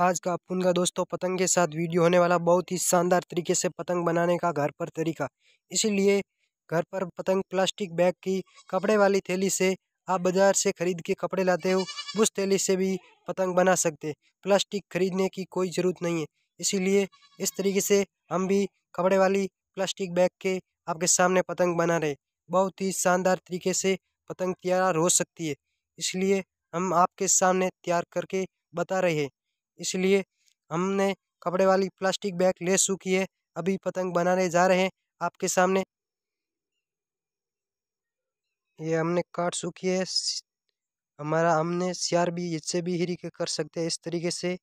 आज का अपन का दोस्तों पतंग के साथ वीडियो होने वाला बहुत ही शानदार तरीके से पतंग बनाने का घर पर तरीका इसीलिए घर पर पतंग प्लास्टिक बैग की कपड़े वाली थैली से आप बाज़ार से ख़रीद के कपड़े लाते हो उस थैली से भी पतंग बना सकते प्लास्टिक खरीदने की कोई ज़रूरत नहीं है इसीलिए इस तरीके से हम भी कपड़े वाली प्लास्टिक बैग के आपके सामने पतंग बना रहे बहुत ही शानदार तरीके से पतंग तैयार हो सकती है इसलिए हम आपके सामने तैयार करके बता रहे हैं इसलिए हमने कपड़े वाली प्लास्टिक बैग ले चुकी है अभी पतंग बनाने जा रहे हैं आपके सामने ये हमने काट चुकी है हमारा हमने सियार भी इससे भी हिरी के कर सकते हैं इस तरीके से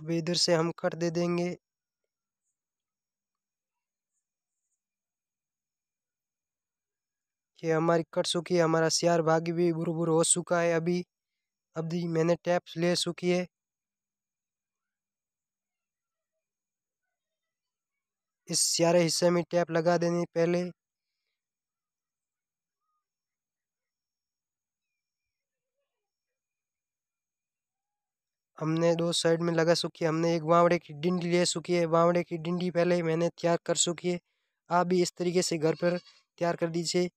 अब इधर से हम कट दे देंगे कि हमारी कट चुकी है हमारा सियार भागी भी बुर बुर हो चुका है अभी अभी मैंने टैप्स ले चुकी है इस सारे हिस्से में टैप लगा देनी पहले हमने दो साइड में लगा चुकी है हमने एक बावड़े की डिंडी ले चुकी है बावड़े की डिंडी पहले मैंने तैयार कर चुकी है आप भी इस तरीके से घर पर तैयार कर दीजिए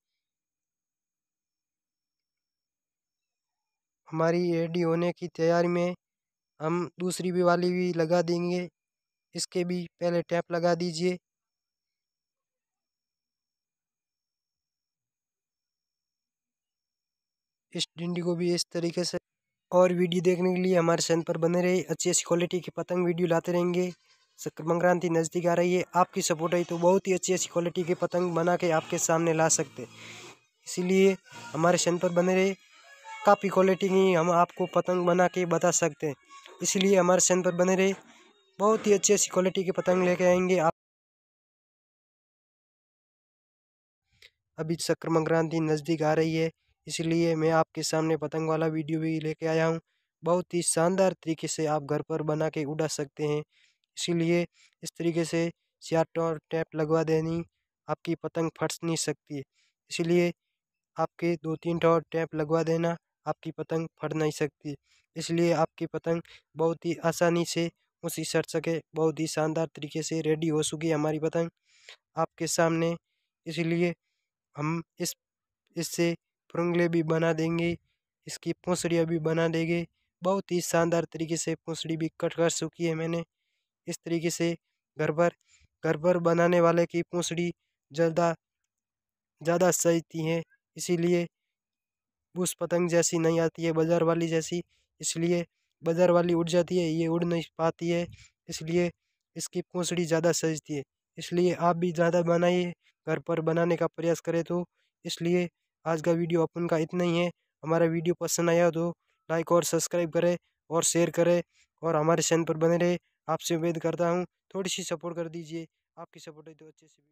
हमारी रेडी होने की तैयारी में हम दूसरी भी वाली भी लगा देंगे इसके भी पहले टैप लगा दीजिए इस डिंडी को भी इस तरीके से और वीडियो देखने के लिए हमारे चैनल पर बने रहे अच्छी अच्छी क्वालिटी की पतंग वीडियो लाते रहेंगे संक्रांति नज़दीक आ रही है आपकी सपोर्ट आई तो बहुत ही अच्छी अच्छी क्वालिटी की पतंग बना के आपके सामने ला सकते इसीलिए हमारे चैनल पर बने रहे काफ़ी क्वालिटी की हम आपको पतंग बना के बता सकते हैं इसलिए हमारे चैनल पर बने रहे बहुत ही अच्छी अच्छी क्वालिटी की पतंग लेके आएंगे आप अभी चक्र संक्रांति नज़दीक आ रही है इसलिए मैं आपके सामने पतंग वाला वीडियो भी लेके आया हूँ बहुत ही शानदार तरीके से आप घर पर बना के उड़ा सकते हैं इसीलिए इस तरीके से चार और टैप लगवा देनी आपकी पतंग फट नहीं सकती इसलिए इसीलिए आपके दो तीन टॉर टैप लगवा देना आपकी पतंग फट नहीं सकती इसलिए आपकी पतंग बहुत ही आसानी से उसी सड़ सके बहुत ही शानदार तरीके से रेडी हो चुकी है हमारी पतंग आपके सामने इसलिए हम इस इससे फुरंगले भी बना देंगे इसकी पोसड़ियाँ भी बना देंगे बहुत ही शानदार तरीके से पोसड़ी भी कट कर चुकी है मैंने इस तरीके से घर पर घर पर बनाने वाले की पोसड़ी ज़्यादा ज़्यादा सजती हैं इसीलिए बूस पतंग जैसी नहीं आती है बाज़ार वाली जैसी इसलिए बाज़ार वाली उड़ जाती है ये उड़ नहीं पाती है इसलिए इसकी पोसड़ी ज़्यादा सजती है इसलिए आप भी ज़्यादा बनाइए घर पर बनाने का प्रयास करें तो इसलिए आज का वीडियो अपन का इतना ही है हमारा वीडियो पसंद आया तो लाइक और सब्सक्राइब करें और शेयर करें और हमारे चैनल पर बने रहे आपसे उम्मीद करता हूँ थोड़ी सी सपोर्ट कर दीजिए आपकी सपोर्ट है तो अच्छे से